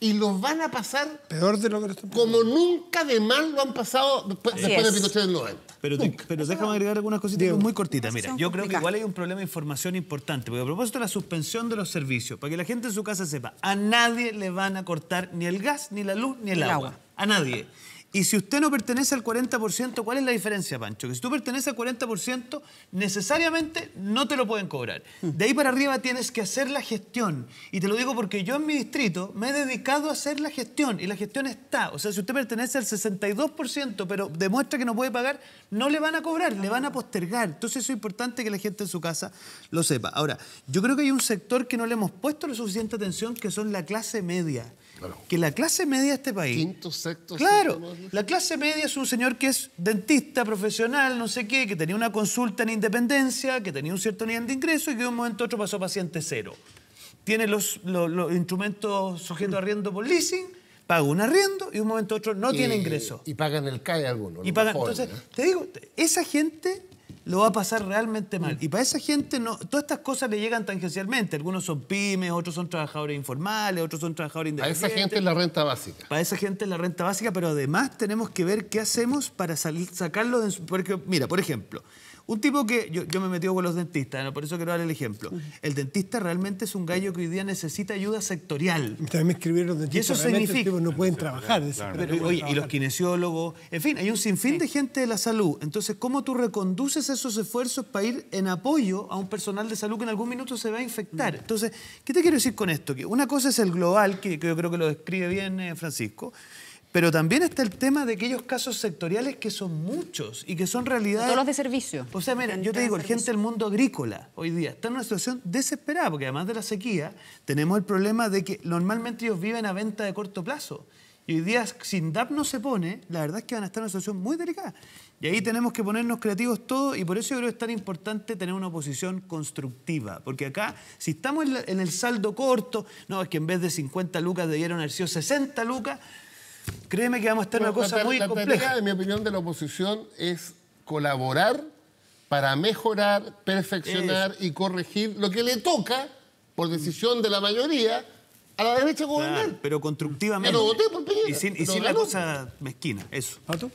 y los van a pasar peor de lo que como nunca de mal lo han pasado después, de del 90. Pero, pero déjame agregar algunas cositas muy cortitas. Mira, yo creo que igual hay un problema de información importante, porque a propósito de la suspensión de los servicios, para que la gente en su casa sepa, a nadie le van a cortar ni el gas, ni la luz, ni el, agua. A nadie. Y si usted no pertenece al 40%, ¿cuál es la diferencia, Pancho? Que si tú perteneces al 40%, necesariamente no te lo pueden cobrar. De ahí para arriba tienes que hacer la gestión. Y te lo digo porque yo en mi distrito me he dedicado a hacer la gestión y la gestión está. O sea, si usted pertenece al 62%, pero demuestra que no puede pagar, no le van a cobrar, le van a postergar. Entonces es importante que la gente en su casa lo sepa. Ahora, yo creo que hay un sector que no le hemos puesto la suficiente atención, que son la clase media. Que la clase media de este país. Quinto, sexto, Claro. la clase media es un señor que es dentista, profesional, no sé qué, que tenía una consulta en independencia, que tenía un cierto nivel de ingreso y que de un momento a otro pasó paciente cero. Tiene los, instrumentos sujetos a arriendo por leasing, paga un arriendo y de un momento a otro no tiene ingreso. Y pagan el CAE alguno Y pagan, entonces, te digo, esa gente lo va a pasar realmente mal. Y para esa gente, no, todas estas cosas le llegan tangencialmente. Algunos son pymes, otros son trabajadores informales, otros son trabajadores independientes. Para esa gente es la renta básica. Para esa gente es la renta básica, pero además tenemos que ver qué hacemos para salir, sacarlo de... Porque, mira, por ejemplo, un tipo que, yo, me he metido con los dentistas, por eso quiero dar el ejemplo. El dentista realmente es un gallo que hoy día necesita ayuda sectorial. También escribieron los dentistas. no pueden trabajar. y los kinesiólogos, en fin, hay un sinfín de gente de la salud. Entonces, ¿cómo tú reconduces esos esfuerzos para ir en apoyo a un personal de salud que en algún minuto se va a infectar? Mm. Entonces, ¿qué te quiero decir con esto? Que una cosa es el global, que, yo creo que lo describe bien eh, Francisco, pero también está el tema de aquellos casos sectoriales que son muchos y que son realidad... Todos los de servicio. O sea, miren, yo te digo, el gente del mundo agrícola hoy día está en una situación desesperada, porque además de la sequía, tenemos el problema de que normalmente ellos viven a venta de corto plazo. Y hoy día, sin DAP no se pone, la verdad es que van a estar en una situación muy delicada. Y ahí tenemos que ponernos creativos todos y por eso yo creo que es tan importante tener una posición constructiva. Porque acá, si estamos en, el saldo corto, no, es que en vez de 50 lucas debieron haber sido 60 lucas Créeme que vamos a estar en una cosa muy compleja. La tarea, en mi opinión, de la oposición es colaborar para mejorar, perfeccionar y corregir lo que le toca por decisión de la mayoría a la derecha gobernar. pero constructivamente. y sin, la cosa mezquina. Eso. ¿Pato?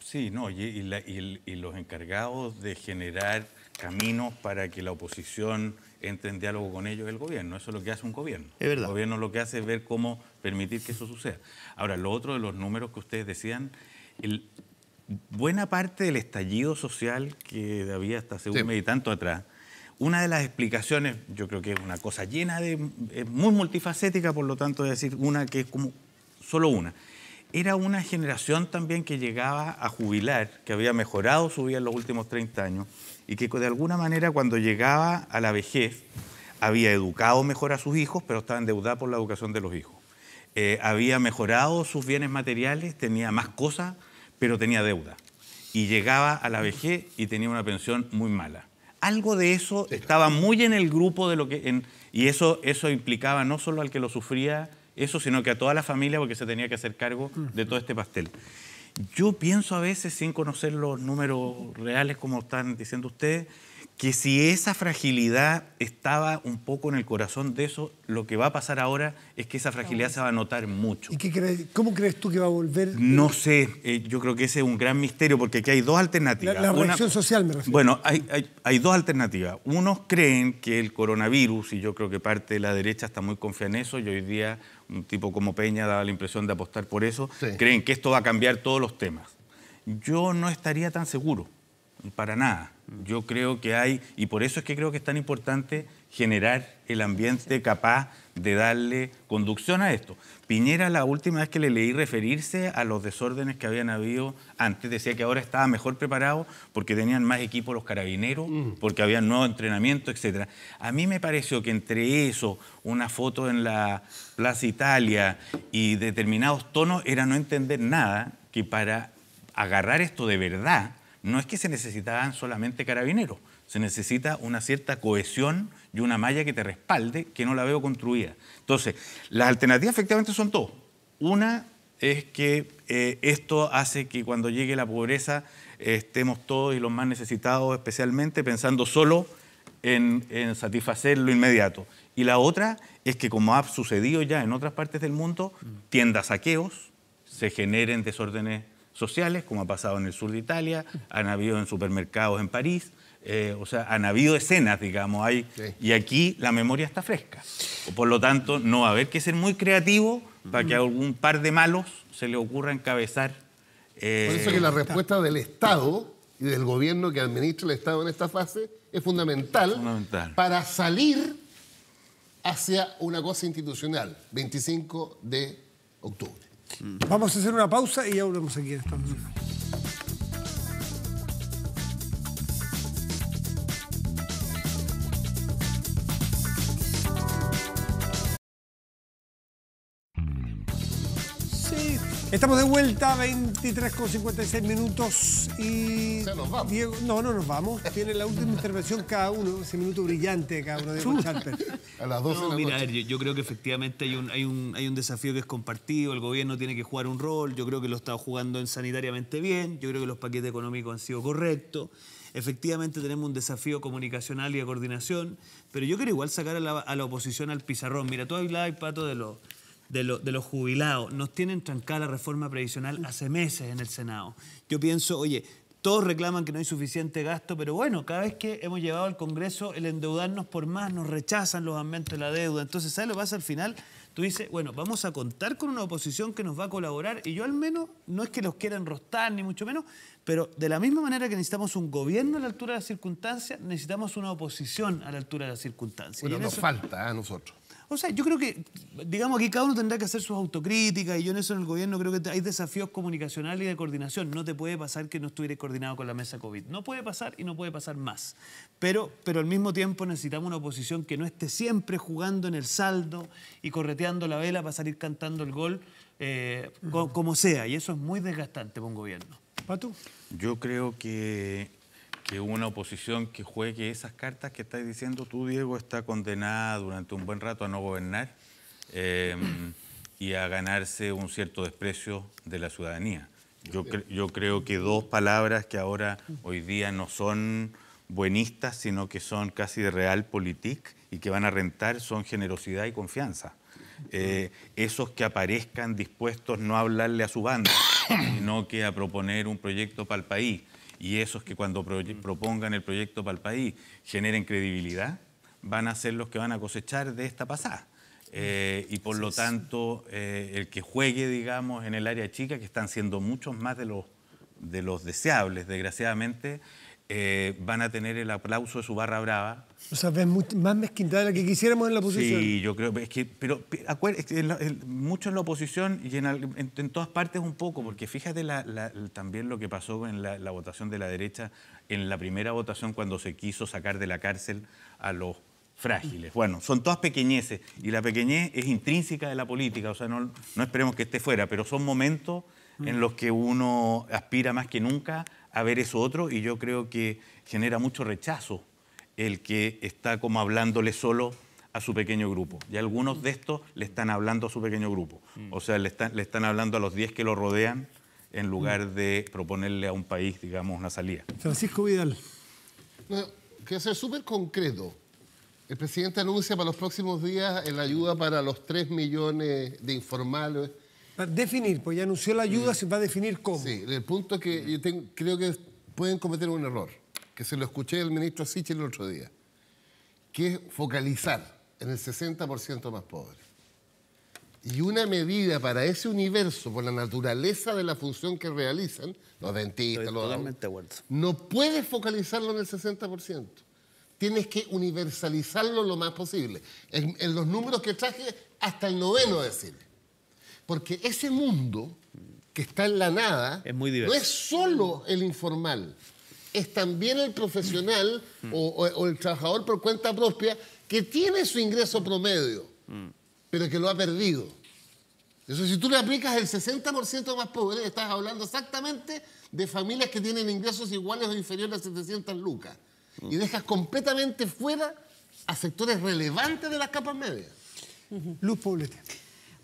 Sí, no, y, los encargados de generar caminos para que la oposición entre en diálogo con ellos el gobierno. Eso es lo que hace un gobierno. El gobierno lo que hace es ver cómo permitir que eso suceda. Ahora, lo otro de los números que ustedes decían, el, buena parte del estallido social que había hasta hace un mes y tanto atrás, una de las explicaciones, yo creo que es una cosa llena de. Es muy multifacética, por lo tanto, es decir una que es como solo una. Era una generación también que llegaba a jubilar, que había mejorado su vida en los últimos 30 años y que de alguna manera cuando llegaba a la vejez había educado mejor a sus hijos, pero estaba endeudado por la educación de los hijos. Eh, había mejorado sus bienes materiales, tenía más cosas, pero tenía deuda. Y llegaba a la vejez y tenía una pensión muy mala. Algo de eso estaba muy en el grupo de lo que... En, y eso, eso implicaba no solo al que lo sufría eso, sino que a toda la familia porque se tenía que hacer cargo de todo este pastel. Yo pienso a veces, sin conocer los números reales como están diciendo ustedes, que si esa fragilidad estaba un poco en el corazón de eso, lo que va a pasar ahora es que esa fragilidad se va a notar mucho. ¿Y cómo crees tú que va a volver? No sé, eh, yo creo que ese es un gran misterio porque aquí hay dos alternativas. La, social me refiero. Bueno, hay, dos alternativas. Unos creen que el coronavirus, y yo creo que parte de la derecha está muy confiada en eso, y hoy día un tipo como Peña daba la impresión de apostar por eso, creen que esto va a cambiar todos los temas. Yo no estaría tan seguro, para nada yo creo que hay, y por eso es que creo que es tan importante generar el ambiente capaz de darle conducción a esto. Piñera, la última vez que le leí referirse a los desórdenes que habían habido antes, decía que ahora estaba mejor preparado porque tenían más equipo los carabineros, mm. porque había nuevo entrenamiento, etc. A mí me pareció que entre eso, una foto en la Plaza Italia y determinados tonos, era no entender nada que para agarrar esto de verdad, no es que se necesitan solamente carabineros, se necesita una cierta cohesión y una malla que te respalde, que no la veo construida. Entonces, las alternativas efectivamente son dos. Una es que eh, esto hace que cuando llegue la pobreza eh, estemos todos y los más necesitados especialmente pensando solo en, en satisfacer lo inmediato. Y la otra es que como ha sucedido ya en otras partes del mundo, mm. tiendas saqueos, se generen desórdenes sociales, como ha pasado en el sur de Italia, han habido en supermercados en París, eh, o sea, han habido escenas, digamos, ahí y aquí la memoria está fresca. Por lo tanto, no va a haber que ser muy creativo para que a algún par de malos se le ocurra encabezar. Eh, Por eso que la respuesta del Estado y del gobierno que administra el Estado en esta fase es fundamental. para salir hacia una cosa institucional, 25 de octubre. Vamos a hacer una pausa y ya volvemos aquí en Estados Estamos de vuelta, 23 con 56 minutos y... Se nos vamos. Diego, no, no nos vamos. Tiene la última intervención cada uno, ese minuto brillante cada uno de los A las 12 mira, yo, creo que efectivamente hay un, hay, un, hay un desafío que es compartido, el gobierno tiene que jugar un rol, yo creo que lo está jugando en sanitariamente bien, yo creo que los paquetes económicos han sido correctos. Efectivamente tenemos un desafío comunicacional y de coordinación, pero yo quiero igual sacar a la, oposición al pizarrón. Mira, tú hay Pato, de los de, los jubilados. Nos tienen trancada la reforma previsional hace meses en el Senado. Yo pienso, oye, todos reclaman que no hay suficiente gasto, pero bueno, cada vez que hemos llevado al Congreso el endeudarnos por más, nos rechazan los aumentos de la deuda. Entonces, ¿sabes lo que pasa al final? Tú dices, bueno, vamos a contar con una oposición que nos va a colaborar y yo al menos, no es que los quieran rostar, ni mucho menos, pero de la misma manera que necesitamos un gobierno a la altura de las circunstancias, necesitamos una oposición a la altura de las circunstancias. Bueno, nos falta ¿eh? a nosotros. O sea, yo creo que, digamos, aquí cada uno tendrá que hacer sus autocríticas y yo en eso en el gobierno creo que hay desafíos comunicacionales y de coordinación. No te puede pasar que no estuvieras coordinado con la mesa COVID. No puede pasar y no puede pasar más. Pero, pero al mismo tiempo necesitamos una oposición que no esté siempre jugando en el saldo y correteando la vela para salir cantando el gol eh, como sea. Y eso es muy desgastante para un gobierno. ¿Pato? Yo creo que que una oposición que juegue esas cartas que estás diciendo tú, Diego, está condenada durante un buen rato a no gobernar em, y a ganarse un cierto desprecio de la ciudadanía. Yo, creo que dos palabras que ahora, hoy día, no son buenistas, sino que son casi de realpolitik y que van a rentar son generosidad y confianza. Eh, esos que aparezcan dispuestos no a hablarle a su banda, sino que a proponer un proyecto para el país y esos que cuando propongan el proyecto para el país generen credibilidad, van a ser los que van a cosechar de esta pasada. Eh, y por lo tanto, eh, el que juegue, digamos, en el área chica, que están siendo muchos más de los, de los deseables, desgraciadamente, eh, van a tener el aplauso de su barra brava. O sea, ves más mezquindad de la que quisiéramos en la oposición. Sí, yo creo, que, pero es que en mucho en la oposición y en, en, todas partes un poco, porque fíjate también lo que pasó en la votación de la derecha, en la primera votación cuando se quiso sacar de la cárcel a los frágiles. Bueno, son todas pequeñeces y la pequeñez es intrínseca de la política, o sea, no, esperemos que esté fuera, pero son momentos en los que uno aspira más que nunca a ver eso otro y yo creo que genera mucho rechazo el que está como hablándole solo a su pequeño grupo. Y algunos de estos le están hablando a su pequeño grupo. O sea, le están, hablando a los 10 que lo rodean en lugar mm. de proponerle a un país, digamos, una salida. Francisco Vidal. Quiero que ser súper concreto. El presidente anuncia para los próximos días la ayuda para los 3 millones de informales. Para definir, pues ya anunció la ayuda, mm. se va a definir cómo. Sí, el punto es que yo creo que pueden cometer un error, que se lo escuché del ministro Sichel el otro día, que es focalizar en el 60% más pobre. Y una medida para ese universo, por la naturaleza de la función que realizan, los dentistas, los... Totalmente no puede focalizarlo en el 60% tienes que universalizarlo lo más posible. En, los números que traje, hasta el noveno decir. Porque ese mundo que está en la nada no es solo el informal, es también el profesional o, el trabajador por cuenta propia que tiene su ingreso promedio, pero que lo ha perdido. Eso, si tú le aplicas el 60% más pobre, estás hablando exactamente de familias que tienen ingresos iguales o inferiores a 700 lucas y dejas completamente fuera a sectores relevantes de las capas medias. Luz Poblete.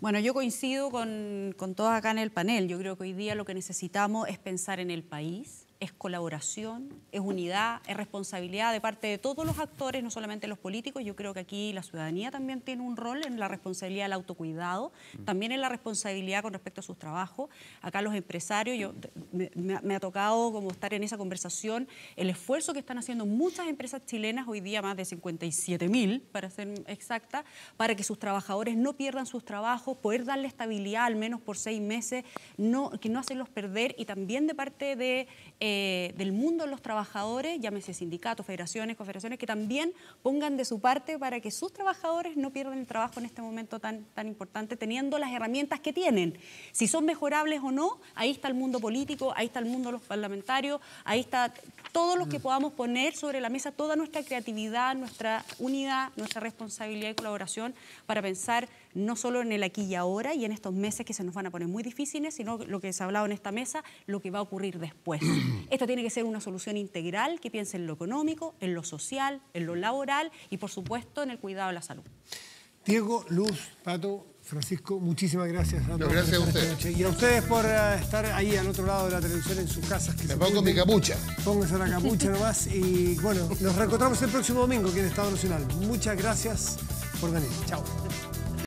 Bueno, yo coincido con, con todos acá en el panel. Yo creo que hoy día lo que necesitamos es pensar en el país, es colaboración, es unidad, es responsabilidad de parte de todos los actores, no solamente los políticos. Yo creo que aquí la ciudadanía también tiene un rol en la responsabilidad del autocuidado, mm. también en la responsabilidad con respecto a sus trabajos. Acá los empresarios, yo, me, ha tocado como estar en esa conversación, el esfuerzo que están haciendo muchas empresas chilenas, hoy día más de 57 mil, para ser exacta, para que sus trabajadores no pierdan sus trabajos, poder darle estabilidad al menos por seis meses, no, que no hacerlos perder y también de parte de... Eh, eh, del mundo de los trabajadores, llámese sindicatos, federaciones, confederaciones, que también pongan de su parte para que sus trabajadores no pierdan el trabajo en este momento tan, tan importante, teniendo las herramientas que tienen. Si son mejorables o no, ahí está el mundo político, ahí está el mundo de los parlamentarios, ahí está todos los que mm. podamos poner sobre la mesa toda nuestra creatividad, nuestra unidad, nuestra responsabilidad y colaboración para pensar no solo en el aquí y ahora y en estos meses que se nos van a poner muy difíciles, sino lo que se ha hablado en esta mesa, lo que va a ocurrir después. Mm. Esto tiene que ser una solución integral que piense en lo económico, en lo social, en lo laboral y, por supuesto, en el cuidado de la salud. Diego, Luz, Pato, Francisco, muchísimas gracias. gracias a ustedes. Y a ustedes por eh, estar ahí al otro lado de la televisión en sus casas. Me pongo mi capucha. Pónganse la capucha nomás. Y bueno, nos reencontramos el próximo domingo aquí en Estado Nacional. Muchas gracias por venir. Chao.